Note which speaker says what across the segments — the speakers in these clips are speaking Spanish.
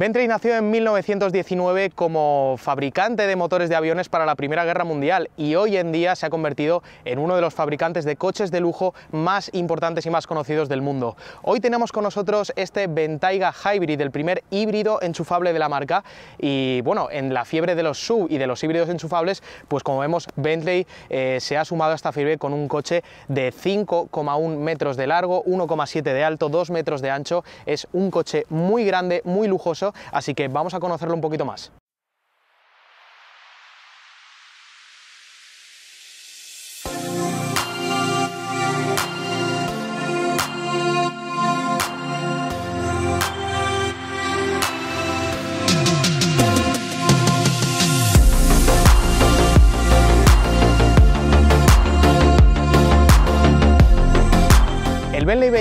Speaker 1: Bentley nació en 1919 como fabricante de motores de aviones para la Primera Guerra Mundial y hoy en día se ha convertido en uno de los fabricantes de coches de lujo más importantes y más conocidos del mundo. Hoy tenemos con nosotros este Bentayga Hybrid, el primer híbrido enchufable de la marca y bueno, en la fiebre de los SUV y de los híbridos enchufables, pues como vemos Bentley eh, se ha sumado a esta fiebre con un coche de 5,1 metros de largo, 1,7 de alto, 2 metros de ancho, es un coche muy grande, muy lujoso así que vamos a conocerlo un poquito más.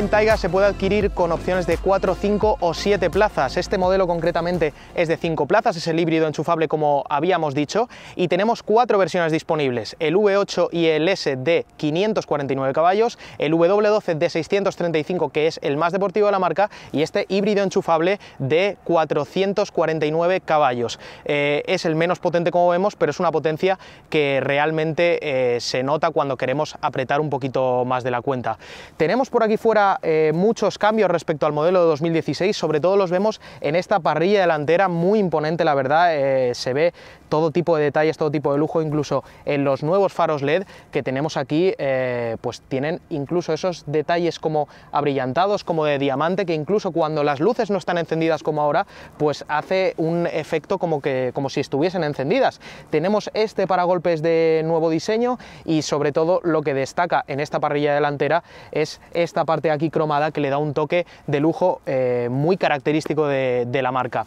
Speaker 1: taiga se puede adquirir con opciones de 4, 5 o 7 plazas. Este modelo concretamente es de 5 plazas, es el híbrido enchufable como habíamos dicho y tenemos cuatro versiones disponibles, el V8 y el S de 549 caballos, el W12 de 635 que es el más deportivo de la marca y este híbrido enchufable de 449 caballos. Eh, es el menos potente como vemos, pero es una potencia que realmente eh, se nota cuando queremos apretar un poquito más de la cuenta. Tenemos por aquí fuera eh, muchos cambios respecto al modelo de 2016, sobre todo los vemos en esta parrilla delantera muy imponente, la verdad, eh, se ve todo tipo de detalles, todo tipo de lujo, incluso en los nuevos faros LED que tenemos aquí, eh, pues tienen incluso esos detalles como abrillantados, como de diamante, que incluso cuando las luces no están encendidas como ahora, pues hace un efecto como, que, como si estuviesen encendidas. Tenemos este paragolpes de nuevo diseño y sobre todo lo que destaca en esta parrilla delantera es esta parte aquí cromada que le da un toque de lujo eh, muy característico de la marca.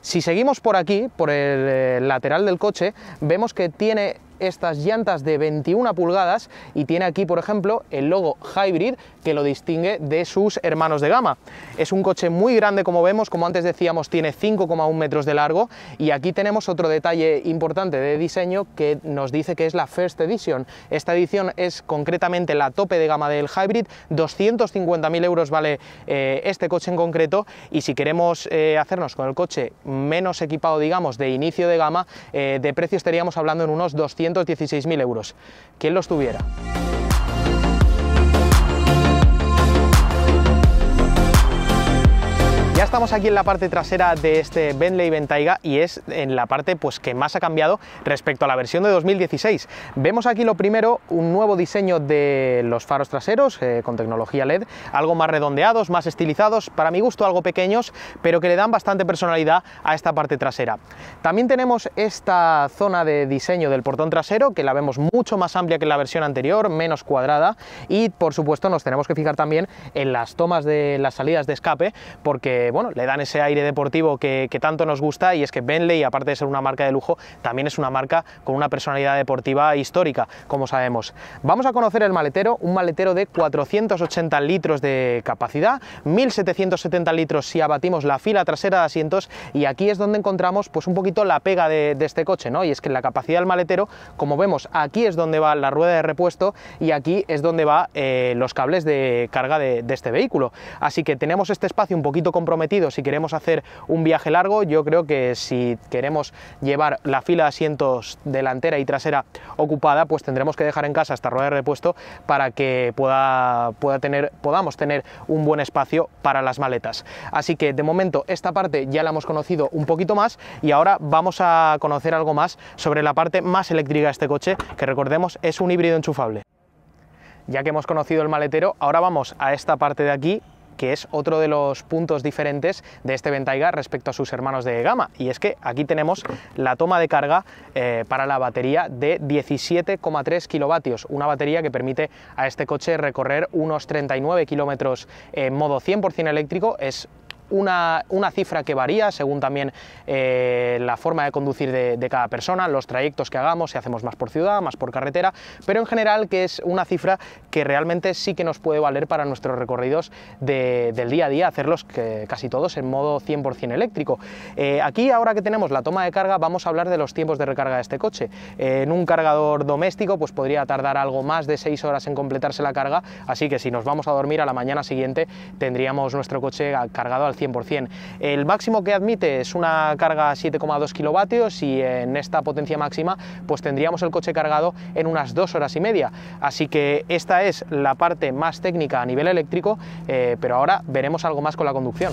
Speaker 1: Si seguimos por aquí, por el eh, lateral del coche, vemos que tiene estas llantas de 21 pulgadas y tiene aquí, por ejemplo, el logo Hybrid que lo distingue de sus hermanos de gama. Es un coche muy grande, como vemos, como antes decíamos, tiene 5,1 metros de largo y aquí tenemos otro detalle importante de diseño que nos dice que es la First Edition. Esta edición es concretamente la tope de gama del Hybrid, 250.000 euros vale eh, este coche en concreto y si queremos eh, hacernos con el coche menos equipado, digamos, de inicio de gama, eh, de precio estaríamos hablando en unos 200 216.000 euros. ¿Quién los tuviera? estamos aquí en la parte trasera de este Bentley Ventaiga y es en la parte pues, que más ha cambiado respecto a la versión de 2016. Vemos aquí lo primero, un nuevo diseño de los faros traseros eh, con tecnología LED, algo más redondeados, más estilizados, para mi gusto algo pequeños, pero que le dan bastante personalidad a esta parte trasera. También tenemos esta zona de diseño del portón trasero, que la vemos mucho más amplia que la versión anterior, menos cuadrada, y por supuesto nos tenemos que fijar también en las tomas de las salidas de escape, porque bueno, le dan ese aire deportivo que, tanto nos gusta y es que Bentley, aparte de ser una marca de lujo, también es una marca con una personalidad deportiva histórica, como sabemos. Vamos a conocer el maletero, un maletero de 480 litros de capacidad, 1770 litros si abatimos la fila trasera de asientos y aquí es donde encontramos pues un poquito la pega de, este coche, ¿no? Y es que la capacidad del maletero, como vemos, aquí es donde va la rueda de repuesto y aquí es donde va eh, los cables de carga de, de este vehículo. Así que tenemos este espacio un poquito comprometido si queremos hacer un viaje largo. Yo creo que si queremos llevar la fila de asientos delantera y trasera ocupada, pues tendremos que dejar en casa esta rueda de repuesto para que pueda, pueda tener, podamos tener un buen espacio para las maletas. Así que de momento esta parte ya la hemos conocido un poquito más y ahora vamos a conocer algo más sobre la parte más eléctrica de este coche, que recordemos es un híbrido enchufable. Ya que hemos conocido el maletero, ahora vamos a esta parte de aquí que es otro de los puntos diferentes de este Ventaiga respecto a sus hermanos de gama. Y es que aquí tenemos la toma de carga eh, para la batería de 17,3 kilovatios, una batería que permite a este coche recorrer unos 39 kilómetros en modo 100% eléctrico, es una, cifra que varía según también eh, la forma de conducir de, cada persona, los trayectos que hagamos, si hacemos más por ciudad, más por carretera, pero en general que es una cifra que realmente sí que nos puede valer para nuestros recorridos del día a día, hacerlos casi todos en modo 100% eléctrico. Eh, aquí ahora que tenemos la toma de carga vamos a hablar de los tiempos de recarga de este coche. Eh, en un cargador doméstico pues podría tardar algo más de 6 horas en completarse la carga, así que si nos vamos a dormir a la mañana siguiente tendríamos nuestro coche cargado al 100%. El máximo que admite es una carga 7,2 kilovatios y en esta potencia máxima pues tendríamos el coche cargado en unas dos horas y media. Así que esta es la parte más técnica a nivel eléctrico, eh, pero ahora veremos algo más con la conducción.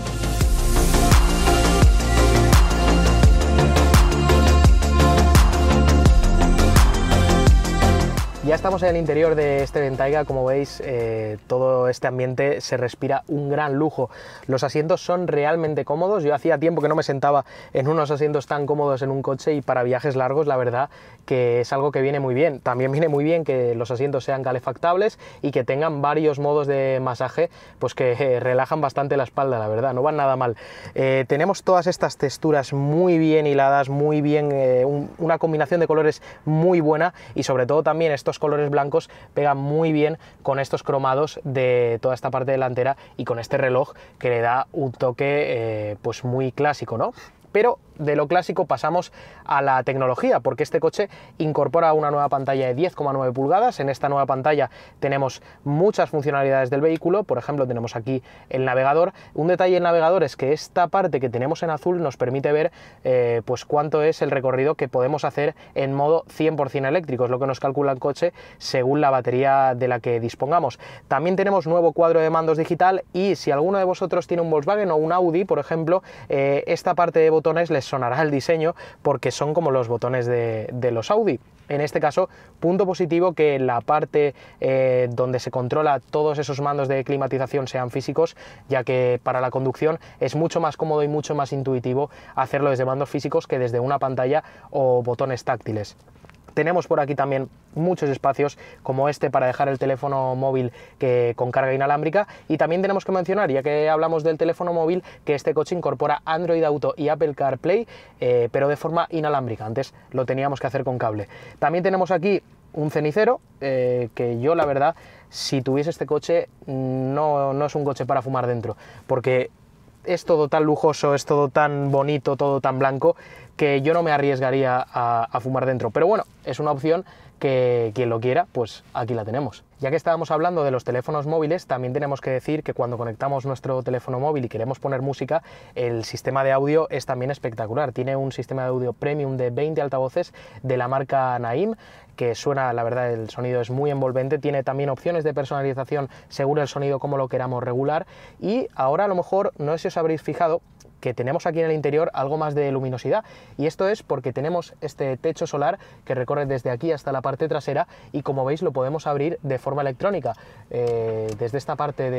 Speaker 1: Ya estamos en el interior de este Ventaiga, como veis, eh, todo este ambiente se respira un gran lujo. Los asientos son realmente cómodos, yo hacía tiempo que no me sentaba en unos asientos tan cómodos en un coche y para viajes largos la verdad que es algo que viene muy bien. También viene muy bien que los asientos sean calefactables y que tengan varios modos de masaje, pues que eh, relajan bastante la espalda, la verdad, no van nada mal. Eh, tenemos todas estas texturas muy bien hiladas, muy bien, una combinación de colores muy buena y sobre todo también estos colores blancos pegan muy bien con estos cromados de toda esta parte delantera y con este reloj que le da un toque eh, pues muy clásico, ¿no? Pero de lo clásico pasamos a la tecnología, porque este coche incorpora una nueva pantalla de 10,9 pulgadas. En esta nueva pantalla tenemos muchas funcionalidades del vehículo, por ejemplo tenemos aquí el navegador. Un detalle del navegador es que esta parte que tenemos en azul nos permite ver eh, pues cuánto es el recorrido que podemos hacer en modo 100% eléctrico, es lo que nos calcula el coche según la batería de la que dispongamos. También tenemos nuevo cuadro de mandos digital y si alguno de vosotros tiene un Volkswagen o un Audi, por ejemplo, eh, esta parte de botones les sonará el diseño porque son como los botones de, los Audi. En este caso, punto positivo que la parte eh, donde se controla todos esos mandos de climatización sean físicos, ya que para la conducción es mucho más cómodo y mucho más intuitivo hacerlo desde mandos físicos que desde una pantalla o botones táctiles. Tenemos por aquí también muchos espacios como este para dejar el teléfono móvil que, con carga inalámbrica y también tenemos que mencionar, ya que hablamos del teléfono móvil, que este coche incorpora Android Auto y Apple CarPlay, eh, pero de forma inalámbrica. Antes lo teníamos que hacer con cable. También tenemos aquí un cenicero eh, que yo la verdad si tuviese este coche no, no es un coche para fumar dentro porque es todo tan lujoso, es todo tan bonito, todo tan blanco, que yo no me arriesgaría a, fumar dentro. Pero bueno, es una opción que quien lo quiera, pues aquí la tenemos. Ya que estábamos hablando de los teléfonos móviles, también tenemos que decir que cuando conectamos nuestro teléfono móvil y queremos poner música, el sistema de audio es también espectacular. Tiene un sistema de audio premium de 20 altavoces de la marca Naim, que suena, la verdad, el sonido es muy envolvente. Tiene también opciones de personalización según el sonido como lo queramos regular. Y ahora a lo mejor, no sé si os habréis fijado, que tenemos aquí en el interior algo más de luminosidad. Y esto es porque tenemos este techo solar que recorre desde aquí hasta la parte trasera y como veis lo podemos abrir de forma electrónica eh, desde esta parte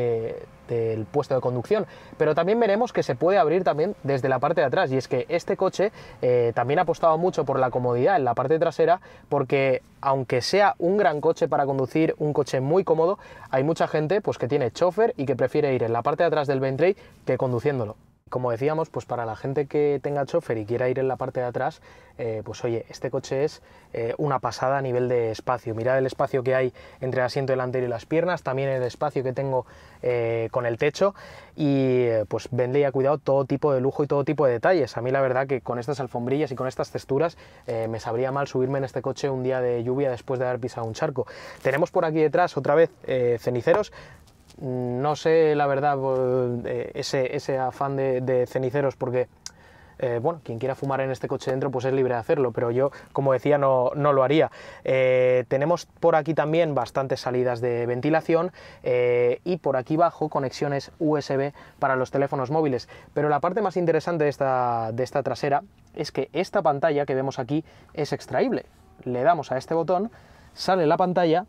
Speaker 1: del puesto de conducción. Pero también veremos que se puede abrir también desde la parte de atrás y es que este coche eh, también ha apostado mucho por la comodidad en la parte trasera porque aunque sea un gran coche para conducir, un coche muy cómodo, hay mucha gente pues, que tiene chofer y que prefiere ir en la parte de atrás del ventre que conduciéndolo. Como decíamos, pues para la gente que tenga chofer y quiera ir en la parte de atrás, eh, pues oye, este coche es eh, una pasada a nivel de espacio. Mirad el espacio que hay entre el asiento delantero y las piernas, también el espacio que tengo eh, con el techo y pues vendría cuidado todo tipo de lujo y todo tipo de detalles. A mí la verdad que con estas alfombrillas y con estas texturas me sabría mal subirme en este coche un día de lluvia después de haber pisado un charco. Tenemos por aquí detrás otra vez ceniceros no sé, la verdad, eh, ese, afán de, ceniceros, porque eh, bueno, quien quiera fumar en este coche dentro pues es libre de hacerlo, pero yo, como decía, no, lo haría. Eh, tenemos por aquí también bastantes salidas de ventilación y por aquí abajo conexiones USB para los teléfonos móviles. Pero la parte más interesante de esta, de esta trasera es que esta pantalla que vemos aquí es extraíble. Le damos a este botón, sale la pantalla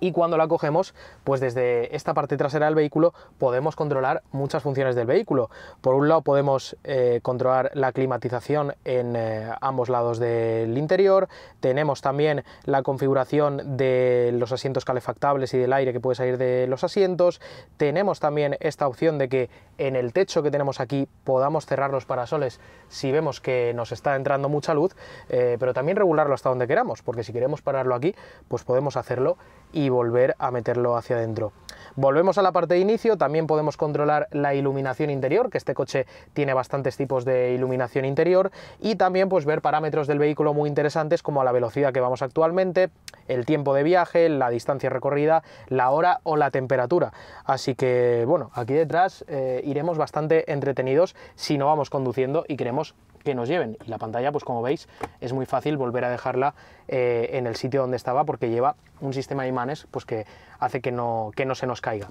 Speaker 1: y cuando la cogemos, pues desde esta parte trasera del vehículo podemos controlar muchas funciones del vehículo. Por un lado podemos eh, controlar la climatización en eh, ambos lados del interior, tenemos también la configuración de los asientos calefactables y del aire que puede salir de los asientos, tenemos también esta opción de que en el techo que tenemos aquí podamos cerrar los parasoles si vemos que nos está entrando mucha luz, eh, pero también regularlo hasta donde queramos, porque si queremos pararlo aquí, pues podemos hacerlo y volver a meterlo hacia adentro. Volvemos a la parte de inicio, también podemos controlar la iluminación interior, que este coche tiene bastantes tipos de iluminación interior, y también pues ver parámetros del vehículo muy interesantes como la velocidad que vamos actualmente, el tiempo de viaje, la distancia recorrida, la hora o la temperatura. Así que bueno, aquí detrás eh, iremos bastante entretenidos si no vamos conduciendo y queremos que nos lleven. Y la pantalla, pues como veis, es muy fácil volver a dejarla eh, en el sitio donde estaba porque lleva un sistema de imanes pues, que hace que no, que no se nos caiga.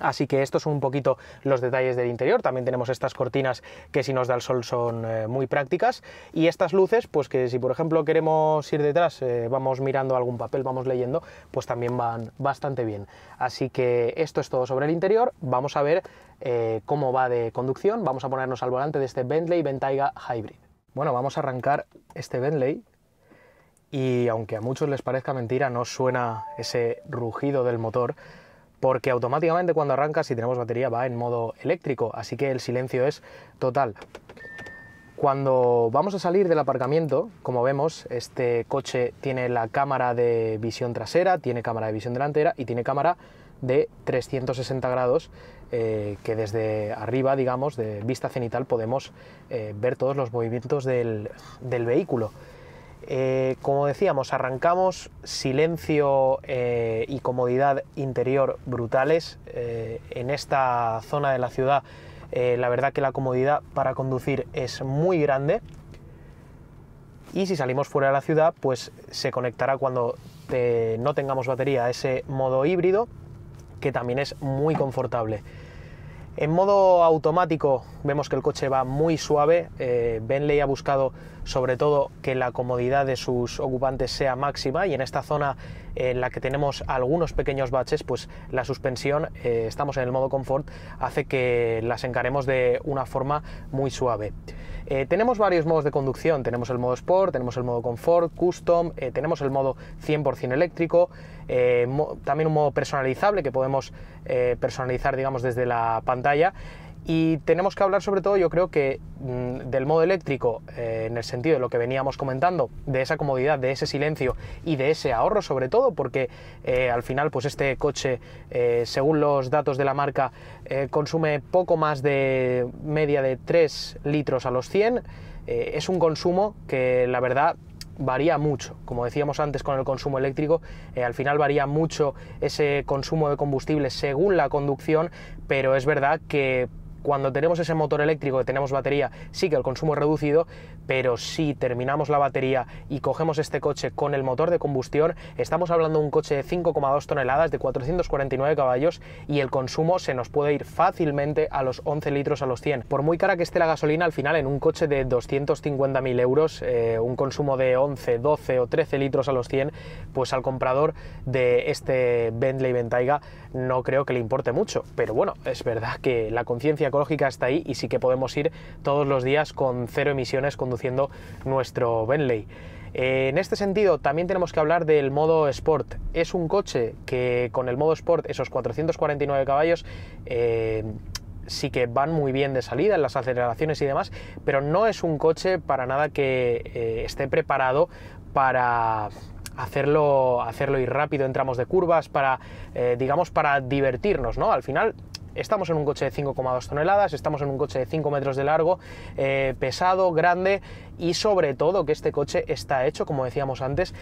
Speaker 1: Así que estos son un poquito los detalles del interior. También tenemos estas cortinas que si nos da el sol son eh, muy prácticas. Y estas luces, pues que si por ejemplo queremos ir detrás, eh, vamos mirando algún papel, vamos leyendo, pues también van bastante bien. Así que esto es todo sobre el interior. Vamos a ver eh, cómo va de conducción. Vamos a ponernos al volante de este Bentley Bentayga Hybrid. Bueno, vamos a arrancar este Bentley. Y aunque a muchos les parezca mentira, no suena ese rugido del motor porque automáticamente cuando arranca, si tenemos batería, va en modo eléctrico, así que el silencio es total. Cuando vamos a salir del aparcamiento, como vemos, este coche tiene la cámara de visión trasera, tiene cámara de visión delantera y tiene cámara de 360 grados eh, que desde arriba, digamos, de vista cenital podemos eh, ver todos los movimientos del vehículo. Eh, como decíamos, arrancamos silencio eh, y comodidad interior brutales. Eh, en esta zona de la ciudad, la verdad que la comodidad para conducir es muy grande. Y si salimos fuera de la ciudad, pues se conectará cuando no tengamos batería a ese modo híbrido, que también es muy confortable. En modo automático vemos que el coche va muy suave. Benley ha buscado sobre todo que la comodidad de sus ocupantes sea máxima y en esta zona en la que tenemos algunos pequeños baches, pues la suspensión, eh, estamos en el modo confort, hace que las encaremos de una forma muy suave. Eh, tenemos varios modos de conducción, tenemos el modo Sport, tenemos el modo Confort, Custom, eh, tenemos el modo 100% eléctrico, también un modo personalizable que podemos personalizar digamos desde la pantalla y tenemos que hablar sobre todo, yo creo que mm, del modo eléctrico, eh, en el sentido de lo que veníamos comentando, de esa comodidad, de ese silencio y de ese ahorro sobre todo, porque eh, al final pues este coche, eh, según los datos de la marca, consume poco más de media de 3 litros a los 100. es un consumo que la verdad varía mucho. Como decíamos antes con el consumo eléctrico, al final varía mucho ese consumo de combustible según la conducción, pero es verdad que cuando tenemos ese motor eléctrico y tenemos batería, sí que el consumo es reducido, pero si terminamos la batería y cogemos este coche con el motor de combustión, estamos hablando de un coche de 5,2 toneladas de 449 caballos y el consumo se nos puede ir fácilmente a los 11 litros a los 100. Por muy cara que esté la gasolina, al final en un coche de 250.000 euros, eh, un consumo de 11, 12 o 13 litros a los 100, pues al comprador de este Bentley Ventaiga no creo que le importe mucho. Pero bueno, es verdad que la conciencia ecológica está ahí y sí que podemos ir todos los días con cero emisiones con nuestro Bentley. En este sentido, también tenemos que hablar del modo Sport. Es un coche que con el modo Sport, esos 449 caballos, eh, sí que van muy bien de salida en las aceleraciones y demás, pero no es un coche para nada que eh, esté preparado para hacerlo, hacerlo ir rápido en tramos de curvas, para, eh, digamos, para divertirnos, ¿no? Al final estamos en un coche de 5,2 toneladas, estamos en un coche de 5 metros de largo, eh, pesado, grande y sobre todo que este coche está hecho, como decíamos antes,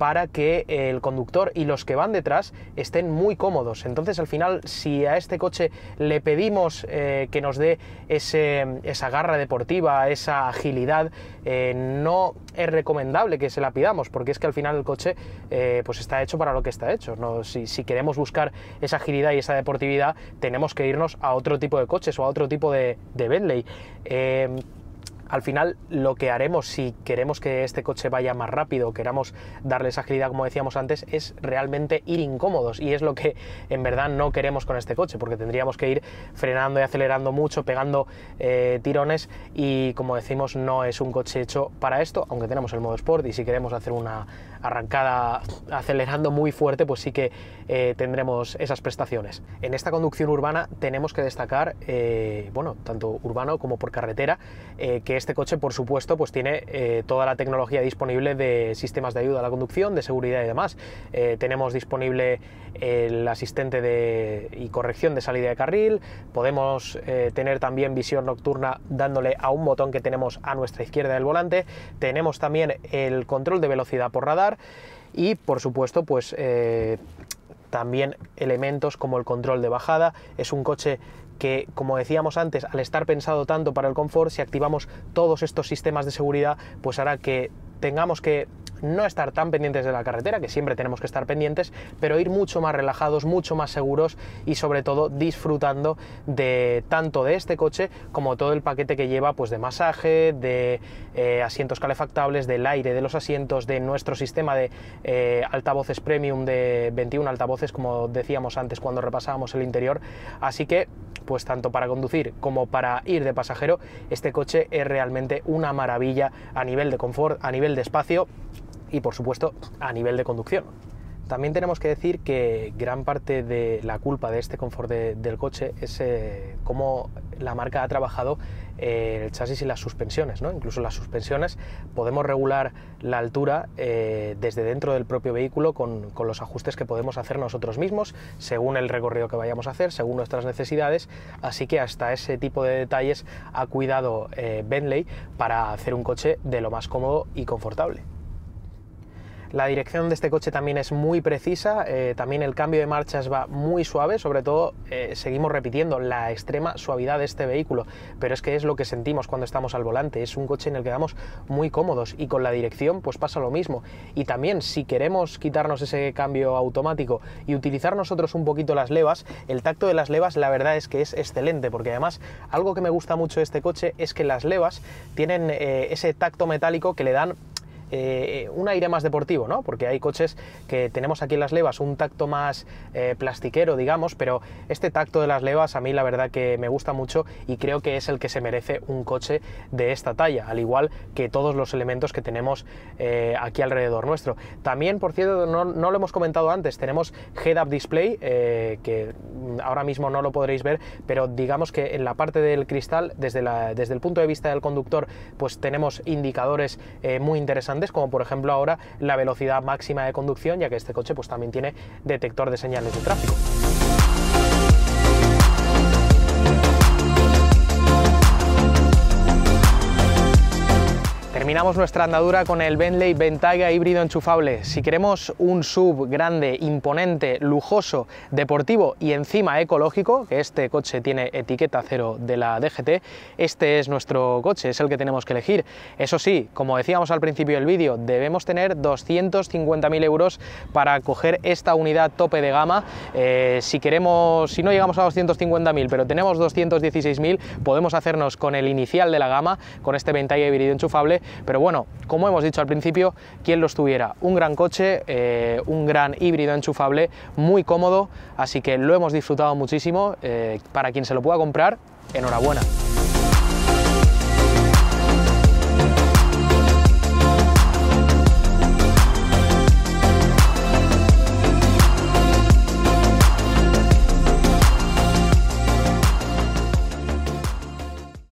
Speaker 1: para que el conductor y los que van detrás estén muy cómodos. Entonces al final si a este coche le pedimos eh, que nos dé esa garra deportiva, esa agilidad, eh, no es recomendable que se la pidamos porque es que al final el coche eh, pues está hecho para lo que está hecho. Si, queremos buscar esa agilidad y esa deportividad tenemos que irnos a otro tipo de coches o a otro tipo de, de Bentley al final lo que haremos si queremos que este coche vaya más rápido, queramos darle esa agilidad como decíamos antes, es realmente ir incómodos y es lo que en verdad no queremos con este coche porque tendríamos que ir frenando y acelerando mucho, pegando eh, tirones y como decimos no es un coche hecho para esto, aunque tenemos el modo Sport y si queremos hacer una arrancada acelerando muy fuerte pues sí que eh, tendremos esas prestaciones. En esta conducción urbana tenemos que destacar, eh, bueno, tanto urbano como por carretera, que este coche, por supuesto, pues tiene eh, toda la tecnología disponible de sistemas de ayuda a la conducción, de seguridad y demás. Eh, tenemos disponible eh, el asistente de, y corrección de salida de carril, podemos tener también visión nocturna dándole a un botón que tenemos a nuestra izquierda del volante, tenemos también el control de velocidad por radar y, por supuesto, pues también elementos como el control de bajada. Es un coche que, como decíamos antes, al estar pensado tanto para el confort, si activamos todos estos sistemas de seguridad, pues hará que tengamos que no estar tan pendientes de la carretera, que siempre tenemos que estar pendientes, pero ir mucho más relajados, mucho más seguros y sobre todo disfrutando de tanto de este coche como todo el paquete que lleva pues de masaje, de eh, asientos calefactables, del aire de los asientos, de nuestro sistema de eh, altavoces premium de 21 altavoces, como decíamos antes cuando repasábamos el interior. Así que pues tanto para conducir como para ir de pasajero, este coche es realmente una maravilla a nivel de confort, a nivel de espacio y por supuesto a nivel de conducción. También tenemos que decir que gran parte de la culpa de este confort del coche es como eh, cómo la marca ha trabajado eh, el chasis y las suspensiones. ¿no? Incluso las suspensiones podemos regular la altura eh, desde dentro del propio vehículo con, los ajustes que podemos hacer nosotros mismos, según el recorrido que vayamos a hacer, según nuestras necesidades. Así que hasta ese tipo de detalles ha cuidado eh, Bentley para hacer un coche de lo más cómodo y confortable. La dirección de este coche también es muy precisa, eh, también el cambio de marchas va muy suave, sobre todo eh, seguimos repitiendo la extrema suavidad de este vehículo, pero es que es lo que sentimos cuando estamos al volante, es un coche en el que vamos muy cómodos y con la dirección pues pasa lo mismo. Y también si queremos quitarnos ese cambio automático y utilizar nosotros un poquito las levas, el tacto de las levas la verdad es que es excelente, porque además algo que me gusta mucho de este coche es que las levas tienen eh, ese tacto metálico que le dan eh, un aire más deportivo, ¿no? Porque hay coches que tenemos aquí en las levas un tacto más eh, plastiquero, digamos, pero este tacto de las levas a mí la verdad que me gusta mucho y creo que es el que se merece un coche de esta talla, al igual que todos los elementos que tenemos eh, aquí alrededor nuestro. También, por cierto, no, lo hemos comentado antes, tenemos Head-Up Display, que ahora mismo no lo podréis ver, pero digamos que en la parte del cristal, desde, desde el punto de vista del conductor, pues tenemos indicadores muy interesantes como por ejemplo ahora la velocidad máxima de conducción, ya que este coche pues, también tiene detector de señales de tráfico. Terminamos nuestra andadura con el Bentley Bentayga híbrido enchufable. Si queremos un sub grande, imponente, lujoso, deportivo y encima ecológico, que este coche tiene etiqueta cero de la DGT, este es nuestro coche, es el que tenemos que elegir. Eso sí, como decíamos al principio del vídeo, debemos tener 250.000 euros para coger esta unidad tope de gama. Eh, si queremos, si no llegamos a 250.000, pero tenemos 216.000, podemos hacernos con el inicial de la gama, con este Bentayga híbrido enchufable pero bueno, como hemos dicho al principio, quien los tuviera, un gran coche, eh, un gran híbrido enchufable, muy cómodo, así que lo hemos disfrutado muchísimo. Eh, para quien se lo pueda comprar, enhorabuena.